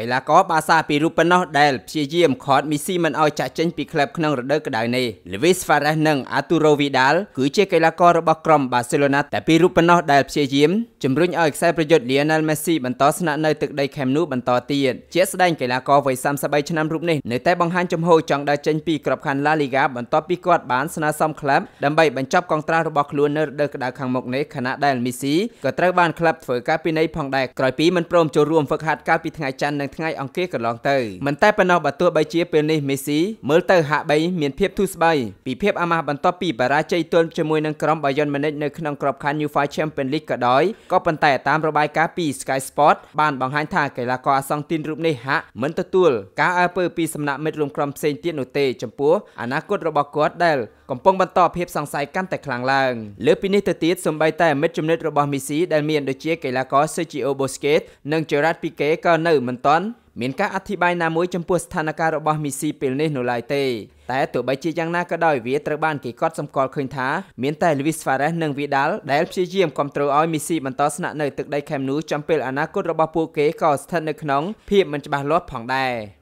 កីឡាករបាសាពីរូបប៉ុណ្ណោះដែលព្យាយាមខត់មីស៊ីមិនឲ្យចាក់ចេញពីក្លឹបក្នុងរដូវក្តៅនេះ Luis Suarez និង Arturo Vidal គឺជាកីឡាកររបស់ក្រុម Barcelona តែពីរូបប៉ុណ្ណោះដែលព្យាយាមជំរុញឲ្យខ្សែប្រយុទ្ធ Lionel Messi បន្តស្នាក់នៅទឹកដី Camp Nou បន្តទៀតជាស្ដែងកីឡាករវ័យ33ឆ្នាំរូបនេះនៅតែបង្ហាញចំហចង់ដើរចេញពីក្របខ័ណ្ឌ La Liga បន្ទាប់ពីគាត់បានស្នើសុំក្លឹបដើម្បីបញ្ចប់កងត្រាស់របស់ខ្លួននៅរដូវក្តៅខាងមុខនេះខណៈដែល Messi ក៏ត្រូវបានក្លឹបធ្វើការពិន័យផងដែរក្រោយពីមិនព្រមចូលរួមហ្វឹកហាត់កាលពីថ្ងៃច័ន្ទនឹងថ្ងៃអង្គារកន្លងទៅមិនតែប៉ុណ្ណោះបើទោះបីជាពេលនេះមេស៊ីមើលទៅហាក់បីមានភាពធូរស្បើយពីភាពអាម៉ាស់បន្ទាប់ពីបារាជ័យទល់ជាមួយនឹងក្រុមបាយិនម៉ូនិចនៅក្នុងក្របខ័ណ្ឌ UEFA Champions League ក៏ដោយក៏ប៉ុន្តែតាមរបាយការណ៍ពី Sky Sport បានបង្ហាញ ថាកីឡាករអាសង់ទីនរូបនេះហាក់មិនទទួល ការអើពើពីសំណាក់មិត្តរួមក្រុមផ្សេងទៀតនោះទេចំពោះអនាគតរបស់គាត់ដែលកំពុងបន្តភាពសង្ស័យកាន់តែខ្លាំងឡើងលើពីនេះទៅទៀតសម្បីតែមិត្តចំណិតរបស់មេស៊ីដែលមានដូចជាកីឡាករ Sergio Busquets និង Gerard Piqué ក៏នៅមិនទាន់មានការអធិប្បាយណាមួយចំពោះស្ថានភាពរបស់មីស៊ីពេលនេះនៅឡើយទេតែទោះបីជាយ៉ាងណាក៏ដោយវាត្រូវបានគេកត់សម្គាល់ឃើញថាមានតែ Luis Suarez និង Vidal ដែលព្យាយាមគ្រប់គ្រងឲ្យមីស៊ីបន្តស្នាក់នៅទឹកដី Camp Nou ចំពេលអនាគតរបស់ពួកគេក៏ស្ថិតនៅក្នុងភាពមិនច្បាស់លាស់ផងដែរ។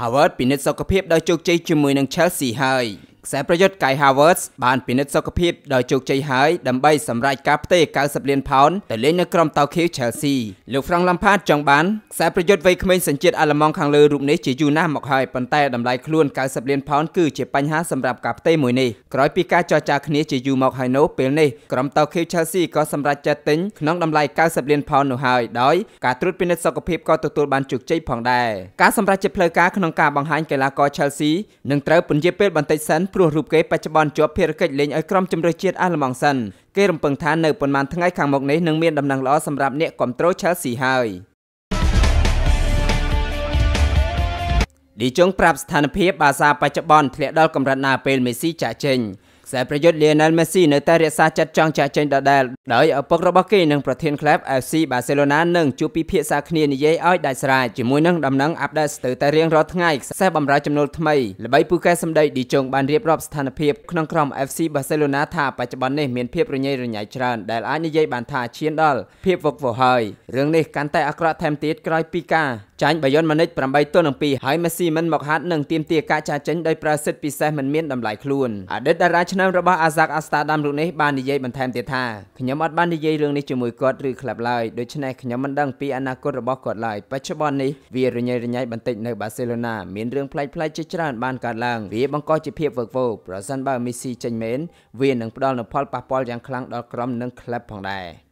Howard ពិនិត្យសុខភាពដោយជោគជ័យជាមួយនឹង Chelsea ហើយខ្សែប្រយុទ្ធ Kai Havertz បានពិនិត្យសុខភាពដោយជោគជ័យហើយដើម្បីសម្រេចការផ្ទេរ90លានផោនទៅលេងនៅក្រុមតៅខៀវ Chelsea លោក Frank Lampard ចង់បានខ្សែប្រយុទ្ធវ័យក្មេងសញ្ជាតិអាល្លឺម៉ង់ខាងលើរូបនេះជាយូរណាស់មកហើយប៉ុន្តែតម្លៃខ្លួន90លានផោនគឺជាបញ្ហាសម្រាប់ការផ្ទេរមួយនេះក្រោយពីការចរចាគ្នាជាយូរមកហើយនោះពេលនេះក្រុមតៅខៀវ Chelsea ក៏សម្រេចចិត្តទិញក្នុងតម្លៃ90លានផោននោះហើយដោយការត្រួតពិនិត្យសុខភាពក៏ទទួលបានជោគជ័យផងដែរការសម្រេចជាផ្លូវការក្នុងការបង្ហាញកីឡាករ Chelsea នឹងត្រូវពន្យាពេលបន្តិចសិនព្រោះរូបគេបច្ចុប្បន្នជាប់ភារកិច្ចលេងឲ្យក្រុមជំនឿជាតិអាល្លឺម៉ង់សិនគេរំពឹងថានៅប៉ុន្មានថ្ងៃខាងមុខនេះនឹងមានដំណឹងល្អសម្រាប់អ្នកគ្រប់គ្រង Chelsea ហើយឌីជុងប្រាប់ស្ថានភាពបាសាបច្ចុប្បន្នធ្លាក់ដល់កម្រិតណាពេលមេស៊ីចាក់ចេញខ្សែប្រយុទ្ធលីណែលមេស៊ីនៅតែរក្សាចិត្តចង់ចាក់ចេញដដែលដោយឪពុករបស់គេនិងប្រធានក្លឹប FC បាសេឡូណានឹងជួបពិភាក្សាគ្នានិយាយឲ្យដាច់ស្រាយជាមួយនឹងដំណឹងអាប់ដេតស្ទើរតែរៀងរាល់ថ្ងៃខ្សែបម្រើចំណូលថ្មីល្បីពូកែសម្ដីឌីជុងបានរៀបរាប់ស្ថានភាពក្នុងក្រុម FC បាសេឡូណាថាបច្ចុប្បន្ននេះមានភាពរញ៉េរញ៉ៃច្រើនដែលអាចនិយាយបានថាឈានដល់ភាពវឹកវរហើយរឿងនេះកាន់តែអាក្រក់ថែមទៀតក្រោយពីការចាញ់បាយ័នម៉ានិច8ទល់នឹង2ហើយមេស៊ីមិនមកហាត់នឹងទៀមទាការចាចាញ់ដោយប្រើសិទ្ធិពិសេសមិនមានតម្លៃខ្លួនអតីតតារាឆ្នាំឆ្នាំរបស់អាសាក់អាស្តាដាមលោកនេះបាននិយាយបន្ថែមទៀតថាខ្ញុំអត់បាននិយាយរឿងនេះជាមួយគាត់ឬក្លាប់ឡើយដូច្នេះខ្ញុំមិនដឹងពីអនាគតរបស់គាត់ឡើយបច្ចុប្បន្ននេះវារញ៉េរញ៉ៃបន្តិចនៅបាសេឡូណាមានរឿងប្លែកៗជាច្រើនបានកើតឡើងវាបង្កជាភាពវឹកវរប្រសិនបើមេស៊ីចេញមែនវានឹងផ្ដល់នូវផលប៉ះពាល់យ៉ាងខ្លាំងដល់ក្រុមនិងក្លឹបផងដែរ។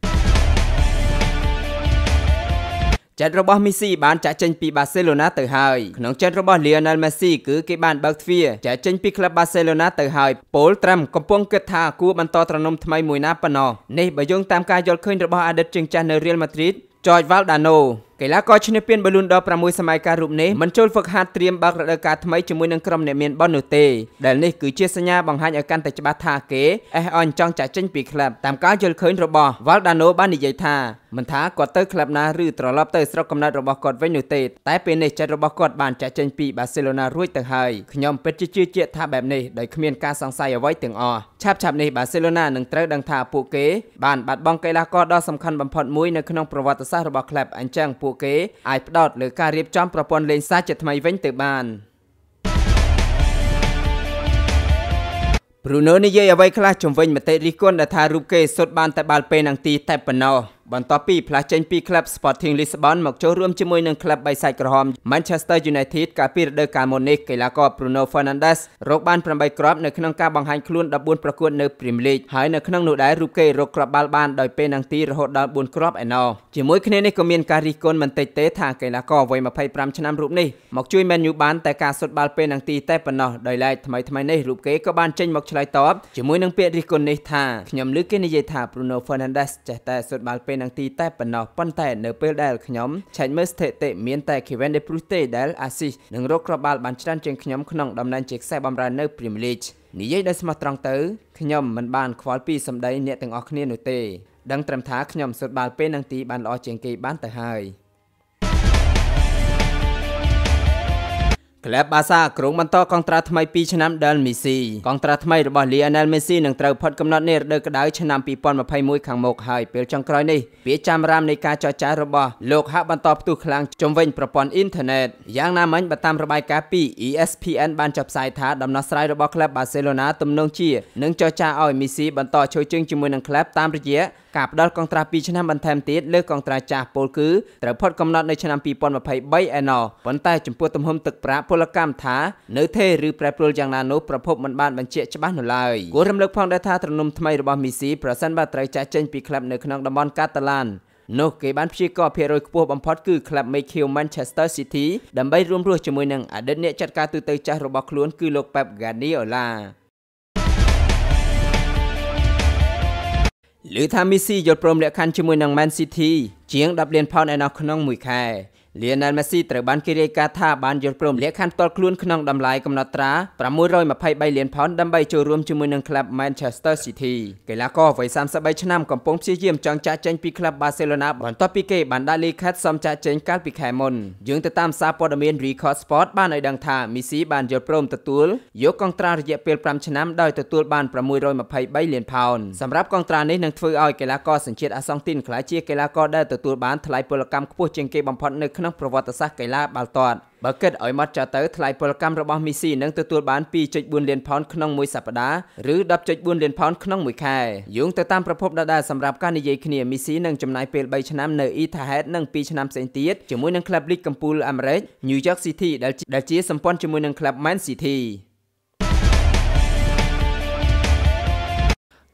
ចិត្តរបស់មេស៊ីបានចាក់ចេញពីបាសេឡូណាទៅហើយក្នុងចិត្តរបស់ Lionel Messi គឺគេបានបើកទ្វារចាក់ចេញពីក្លឹបបាសេឡូណាទៅហើយប៉ូលត្រាំកំពុងគិតថាគួរបន្តត្រណមថ្មីមួយណាប៉ុណ្ណោះនេះបើយោងតាមការយល់ឃើញរបស់អតីតជើងចាស់នៅ Real Madrid George Valdano កីឡាករឈ្នះពានប៊ឺលូនដ័រ6សម័យកាលរូបនេះមិនចូលហ្វឹកហាត់ត្រៀមបើករដូវកាលថ្មីជាមួយនឹងក្រុមអ្នកមានបននោះទេដែលនេះគឺជាសញ្ញាបង្ហាញឲ្យកាន់តែច្បាស់ថាគេអេះអន់ចង់ចាក់ចេញពីក្លឹបតាមការយល់ឃើញរបស់ Valdano បាននិយាយថាមិនថាគាត់ទៅក្លឹបណាឬត្រឡប់ទៅស្រុកកំណើតរបស់គាត់វិញនោះទេតែពេលនេះចិត្តរបស់គាត់បានចាក់ចេញពីបាសេឡូណារួចទៅហើយខ្ញុំពិតជាជឿជាក់ថាបែបនេះដោយគ្មានការសង្ស័យអ្វីទាំងអស់ឆាប់ឆាប់នេះបាសេឡូណានឹងត្រូវដឹងថាពួកគេបានបាត់បង់កីឡាករដ៏សំខាន់បំផុតមួយនៅក្នុងប្រវត្តិសាស្ត្ររបស់ក្លឹបអញ្ចឹងពួកពួកគេអាចផ្ដោតលើការរៀបចំប្រព័ន្ធលេងសាជាថ្មីវិញទៅបាន។ប្រូណូនិយាយអ្វីខ្លះជំវិញមតិរិះគន់ដែលថារូបគេសុទ្ធបានតែបាល់ពេលនឹងទី តែប៉ុណ្ណោះ។បន្ទាប់ពីផ្លាស់ចេញពីក្លឹប Sporting Lisbon មកចូលរួមជាមួយនឹងក្លឹបបៃសាច់ក្រហម Manchester United កាលពីរដូវកាលមុននេះកីឡាករ Bruno Fernandes រកបាន8គ្រាប់នៅក្នុងការបង្ហាញខ្លួន14ប្រកួតនៅ Premier League ហើយនៅក្នុងនោះដែររូបគេរកគ្រាប់បាល់បានដោយពេលនឹងទីរហូតដល់4គ្រាប់ឯណោះជាមួយគ្នានេះក៏មានការរិះគន់មិនតិចទេថាកីឡាករវ័យ25ឆ្នាំរូបនេះមកជួយ Man U បានតែការសុតបាល់ពេលនឹងទីតែប៉ុណ្ណោះដោយឡែកថ្មីថ្មីនេះរូបគេក៏បានចេញមកឆ្លើយតបជាមួយនឹងពាក្យរិះគន់នេះថាខ្ញុំឮគេនិយាយថា Bruno Fernandes ចេះតែសុតបាល់ពេលនឹងទីតែប៉ុណ្ណោះប៉ុន្តែនៅពេលដែលខ្ញុំឆែកមើលស្ថិតិមានតែ Kevin De Bruyne ដែលអាស៊ីសនឹងរកគ្រាប់បាល់បានច្រើនជាងខ្ញុំក្នុងដំណែងជាខ្សែបម្រើនៅ Premier League និយាយដោយស្មោះត្រង់ទៅខ្ញុំមិនបានខ្វល់ពីសម្ដីអ្នកទាំងអស់គ្នានោះទេដឹងត្រឹមថាខ្ញុំសុទ្ធបាល់ពេលនឹងទីបានល្អជាងគេបានទៅហើយ។ក្លឹបបាសាក្រុងបន្តកងត្រាថ្មី2ឆ្នាំដែលមេស៊ីកងត្រាថ្មីរបស់ Lionel Messi នឹងត្រូវផុតកំណត់នៃរដូវក្តៅឆ្នាំ2021ខាងមុខហើយពេលចុងក្រោយនេះវាចាំរាមនៃការចរចារបស់លោកហាក់បន្តផ្ទុះខ្លាំងជំវិញប្រព័ន្ធអ៊ីនធឺណិតយ៉ាងណាមិញបើតាមរបាយការណ៍ពី ESPN បានចុះផ្សាយថាដំណោះស្រាយរបស់ក្លឹប Barcelona ទំនងជានឹងចរចាឲ្យ Messi បន្តជួយជើងជាមួយនឹងក្លឹបតាមរយៈការផ្ដល់កងត្រា2ឆ្នាំបន្ថែមទៀតលើកងត្រាចាស់ពលគឺត្រូវផុតកំណត់នៅឆ្នាំ2023ឯណោះប៉ុន្តែចំពោះទំហំទឹកប្រាក់ពលកម្មថានៅទេឬប្រែប្រួលយ៉ាងណានោះប្រភពមិនបានបញ្ជាក់ច្បាស់នៅឡើយគួររំលឹកផងដែរថាត្រនុំថ្មីរបស់មីស៊ីប្រសិនបើត្រូវចាក់ចេញពីក្លឹបនៅក្នុងតំបន់កាតាឡាននោះគេបានព្យាករភាគរយខ្ពស់បំផុតគឺក្លឹប Mekiel Manchester City ដើម្បីរួមរស់ជាមួយនឹងអតីតអ្នកចាត់ការទូទៅចាស់របស់ខ្លួនគឺលោក Pep Guardiola លើថាមីស៊ីយល់ព្រមលក្ខខណ្ឌជាមួយនឹង Man City ជាង10លានផោនឯណោះក្នុងមួយខែលីណែលមេស៊ីត្រូវបានគេរាយការណ៍ថាបានយល់ព្រមលក្ខខណ្ឌផ្ទាល់ខ្លួនក្នុងតម្លៃកំណត់ត្រា623លានផោនដើម្បីចូលរួមជាមួយនឹងក្លឹប Manchester City កីឡាករវ័យ33ឆ្នាំកំពុងព្យាយាមចង់ចាក់ចេញពីក្លឹប Barcelona បន្ទាប់ពីគេបានដាក់លិខិតសមចាក់ចេញកាលពីខែមុនយើងទៅតាមសារព័ត៌មាន Record Sport បានឲ្យដឹងថាមេស៊ីបានយល់ព្រមទទួលយកកងត្រារយៈពេល5ឆ្នាំដោយទទួលបាន623លានផោនសម្រាប់កងត្រានេះនឹងធ្វើឲ្យកីឡាករសញ្ជាតិអាសង់ទីនក្លាយជាកីឡាករដែលទទួលបានថ្លៃពលកម្មខ្ពស់ជាងគេបំផុតនៅក្នុងប្រវត្តិសាស្ត្រកីឡាបាល់ទាត់បើគិតឲ្យម៉ត់ចោលទៅថ្លៃពលកម្មរបស់មីស៊ីនឹងទទួលបាន2.4លានផោនក្នុងមួយសប្តាហ៍ឬ10.4លានផោនក្នុងមួយខែយោងទៅតាមប្រភពដដែលសម្រាប់ការនិយាយគ្នាមីស៊ីនឹងចំណាយពេល3ឆ្នាំនៅ Etihad និង2ឆ្នាំផ្សេងទៀតជាមួយនឹងក្លឹបលីកកំពូលអាមេរិក New York City ដែលជាសម្ព័ន្ធជាមួយនឹងក្លឹប Man City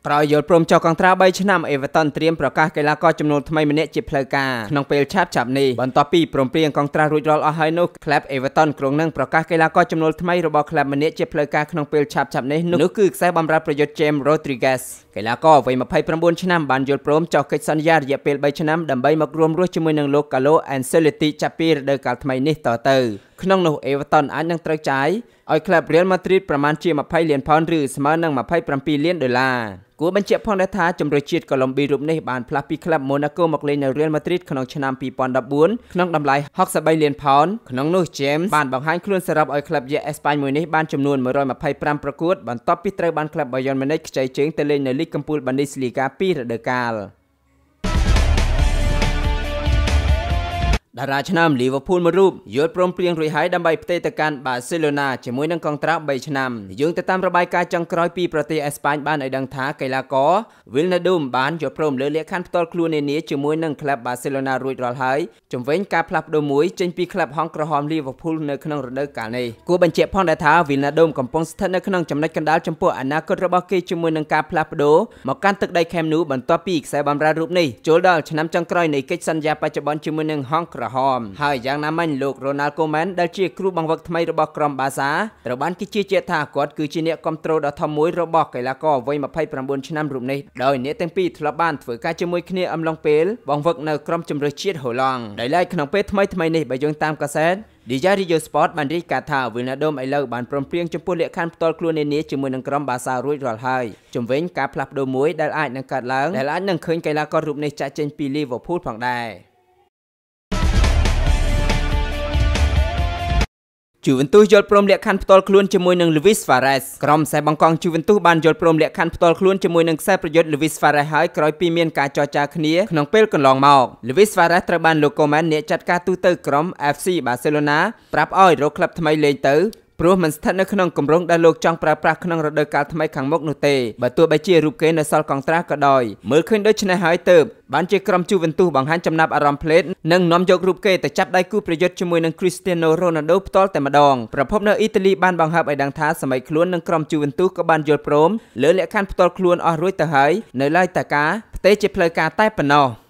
ក្រោយយល់ព្រមចុះកងត្រា3ឆ្នាំអេវ៉ាតុនត្រៀមប្រកាសកីឡាករចំនួនថ្មីម្នាក់ជាផ្លូវការក្នុងពេលឆាប់ឆាប់នេះបន្ទាប់ពីព្រមព្រៀងកងត្រារួចរាល់អស់ហើយនោះក្លឹបអេវ៉ាតុនក្រុងនឹងប្រកាសកីឡាករចំនួនថ្មីរបស់ក្លឹបម្នាក់ជាផ្លូវការក្នុងពេលឆាប់ឆាប់នេះនោះគឺខ្សែបម្រើប្រយុទ្ធ James Rodriguez កីឡាករវ័យ29ឆ្នាំបានយល់ព្រមចុះកិច្ចសន្យារយៈពេល3ឆ្នាំដើម្បីមករួមរស់ជាមួយនឹងលោក Carlo Ancelotti ចាប់ពីរដូវកាលថ្មីនេះតទៅក្នុងនោះអេវ៉ាតុនអាចនឹងត្រូវចាយឲ្យក្លឹបរៀលម៉ាឌ្រីតប្រមាណជា20លានផោនឬស្មើនឹង27លានដុល្លារគួរបញ្ជាក់ផងដែរថាជំរឿជាតិកូឡុំប៊ីរូបនេះបានផ្លាស់ពីក្លឹបម៉ូណាកូមកលេងនៅរៀលម៉ាឌ្រីតក្នុងឆ្នាំ2014ក្នុងតម្លៃ63លានផោនក្នុងនោះ James បានបង្ហាញខ្លួនសរុបឲ្យក្លឹបយ៉ាអេស្ប៉ាញមួយនេះបានចំនួន125ប្រកួតបន្ទាប់ពីត្រូវបានក្លឹប Bayern Munich ខ្ចីជើងទៅលេងនៅលីកកំពូល Bundesliga 2រដូវកាល។តារាឆ្នាំលីវភូលមួយរូបយល់ព្រមព្រៀងរួចហើយដើម្បីផ្ទេរទៅកាន់បាសេឡូណាជាមួយនឹងកងត្រា3ឆ្នាំយោងទៅតាមរបាយការណ៍ចុងក្រោយពីប្រទេសអេស្ប៉ាញបានឲ្យដឹងថាកីឡាករ Wijnaldum បានយល់ព្រមលើលក្ខខណ្ឌផ្ទាល់ខ្លួននានាជាមួយនឹងក្លឹបបាសេឡូណារួចរាល់ហើយជំវិញការផ្លាស់ប្ដូរមួយចេញពីក្លឹបហងក្រហមលីវភូលនៅក្នុងរដូវកាលនេះគួរបញ្ជាក់ផងដែរថា Wijnaldum កំពុងស្ថិតនៅក្នុងចំណុចកណ្ដាលចំពោះអនាគតរបស់គេជាមួយនឹងការផ្លាស់ប្ដូរមកកាន់ទឹកដីខេមនូបន្ទាប់ពីខ្សែបម្រើរូបនេះចូលដល់ឆ្នាំចុងក្រោយនៃកិច្ចសន្យាបច្ចុប្បន្នជាមួយនឹងហងក្រហមហើយយ៉ាងណាមិញលោក Ronald Koeman ដែលជាគ្រូបង្វឹកថ្មីរបស់ក្រុមបាសាត្រូវបានគេជឿជាក់ថាគាត់គឺជាអ្នកគ្រប់គ្រងដ៏ធំមួយរបស់កីឡាករវ័យ29ឆ្នាំរូបនេះដោយអ្នកទាំងពីរធ្លាប់បានធ្វើការជាមួយគ្នាអំឡុងពេលបង្វឹកនៅក្រុមជម្រើសជាតិហូឡង់ដែលឡែកក្នុងពេលថ្មីថ្មីនេះបើយើងតាមកសែត Dia Rio Sport បានរាយការណ៍ថាវិលណាដូមឥឡូវបានព្រមព្រៀងចំពោះលក្ខខណ្ឌផ្ទាល់ខ្លួននានាជាមួយនឹងក្រុមបាសារួចរាល់ហើយជំវិញការផ្លាស់ប្ដូរមួយដែលអាចនឹងកើតឡើងដែលអាចនឹងឃើញកីឡាកររូបនេះចាក់ចេញពី Liverpool ផងដែរជូវិនទូសយល់ព្រមលក្ខខណ្ឌផ្ទាល់ខ្លួនជាមួយនឹង Luis Suarez ក្រុមខ្សែបង្កង់ជូវិនទូសបានយល់ព្រមលក្ខខណ្ឌផ្ទាល់ខ្លួនជាមួយនឹងខ្សែប្រយុទ្ធ Luis Suarez ហើយក្រោយពីមានការចរចាគ្នាក្នុងពេលកន្លងមក Luis Suarez ត្រូវបានលោក Koeman អ្នកចាត់ការទូតទៅក្រុម FC Barcelona ប្រាប់ឲ្យរកក្លឹបថ្មីលេងទៅព្រោះมันស្ថិតនៅក្នុងគម្រោងដែលលោកចង់ប្រើប្រាស់ក្នុងរដូវកាលថ្មីខាងមុខនោះទេបើទោះបីជារូបគេនៅសល់កងត្រាក៏ដោយមើលឃើញដូច្នេះហើយទៅបានជាក្រុមជូវិនទូសបង្ហាញចំណាប់អារម្មណ៍ភ្លេតនិងនាំយករូបគេទៅចាប់ដៃគូប្រយុទ្ធជាមួយនឹង Cristiano Ronaldo ផ្ទាល់តែម្ដងប្រភពនៅអ៊ីតាលីបានបង្ហើបឲ្យដឹងថាសម័យខ្លួននឹងក្រុមជូវិនទូសក៏បានយល់ព្រមលើលក្ខខណ្ឌផ្ទាល់ខ្លួនអស់រួចទៅហើយនៅឡើយតាកាផ្ទេជាផ្លូវការតែប៉ុណ្ណោះ។